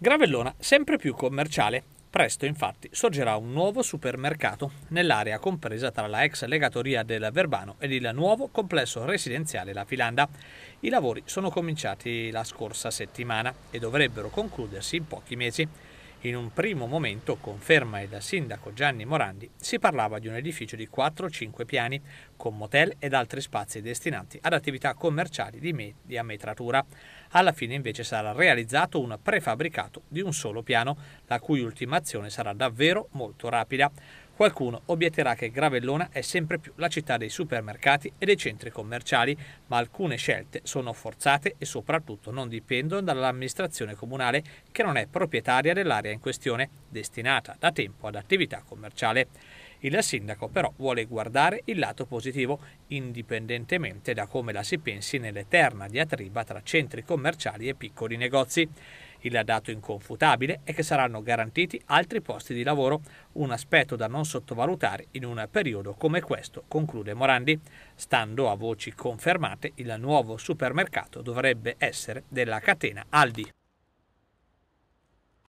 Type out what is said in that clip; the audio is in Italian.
Gravellona sempre più commerciale. Presto infatti sorgerà un nuovo supermercato nell'area compresa tra la ex legatoria del Verbano ed il nuovo complesso residenziale La Filanda. I lavori sono cominciati la scorsa settimana e dovrebbero concludersi in pochi mesi. In un primo momento, conferma e da sindaco Gianni Morandi, si parlava di un edificio di 4-5 piani, con motel ed altri spazi destinati ad attività commerciali di media metratura. Alla fine invece sarà realizzato un prefabbricato di un solo piano, la cui ultimazione sarà davvero molto rapida. Qualcuno obietterà che Gravellona è sempre più la città dei supermercati e dei centri commerciali, ma alcune scelte sono forzate e soprattutto non dipendono dall'amministrazione comunale che non è proprietaria dell'area in questione, destinata da tempo ad attività commerciale. Il sindaco però vuole guardare il lato positivo, indipendentemente da come la si pensi nell'eterna diatriba tra centri commerciali e piccoli negozi. Il dato inconfutabile è che saranno garantiti altri posti di lavoro, un aspetto da non sottovalutare in un periodo come questo, conclude Morandi. Stando a voci confermate, il nuovo supermercato dovrebbe essere della catena Aldi.